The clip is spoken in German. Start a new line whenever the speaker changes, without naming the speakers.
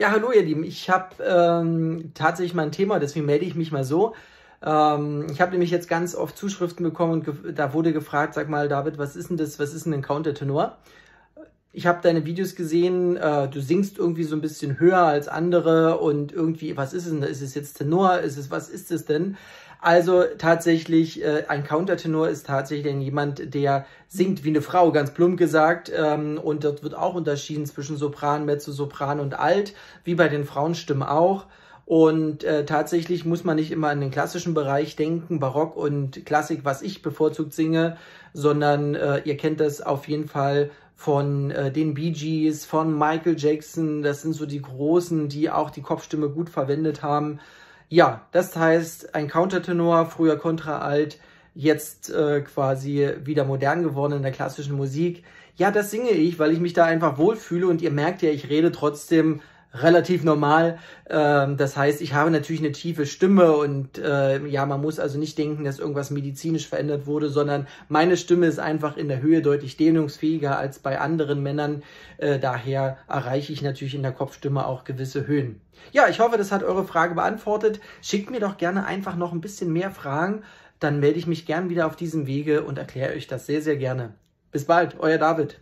Ja, hallo ihr Lieben. Ich habe ähm, tatsächlich mal ein Thema, deswegen melde ich mich mal so. Ähm, ich habe nämlich jetzt ganz oft Zuschriften bekommen und da wurde gefragt, sag mal David, was ist denn das, was ist denn ein Countertenor? ich habe deine Videos gesehen, äh, du singst irgendwie so ein bisschen höher als andere und irgendwie, was ist es denn? Ist es jetzt Tenor? Ist es, was ist es denn? Also tatsächlich, äh, ein Countertenor ist tatsächlich jemand, der singt wie eine Frau, ganz plump gesagt. Ähm, und dort wird auch unterschieden zwischen Sopran, Mezzosopran und Alt, wie bei den Frauenstimmen auch. Und äh, tatsächlich muss man nicht immer an den klassischen Bereich denken, Barock und Klassik, was ich bevorzugt singe, sondern äh, ihr kennt das auf jeden Fall von äh, den Bee Gees, von Michael Jackson. Das sind so die Großen, die auch die Kopfstimme gut verwendet haben. Ja, das heißt, ein Countertenor, früher Kontraalt, jetzt äh, quasi wieder modern geworden in der klassischen Musik. Ja, das singe ich, weil ich mich da einfach wohlfühle und ihr merkt ja, ich rede trotzdem äh, relativ normal. Ähm, das heißt, ich habe natürlich eine tiefe Stimme und äh, ja, man muss also nicht denken, dass irgendwas medizinisch verändert wurde, sondern meine Stimme ist einfach in der Höhe deutlich dehnungsfähiger als bei anderen Männern. Äh, daher erreiche ich natürlich in der Kopfstimme auch gewisse Höhen. Ja, ich hoffe, das hat eure Frage beantwortet. Schickt mir doch gerne einfach noch ein bisschen mehr Fragen. Dann melde ich mich gern wieder auf diesem Wege und erkläre euch das sehr, sehr gerne. Bis bald, euer David.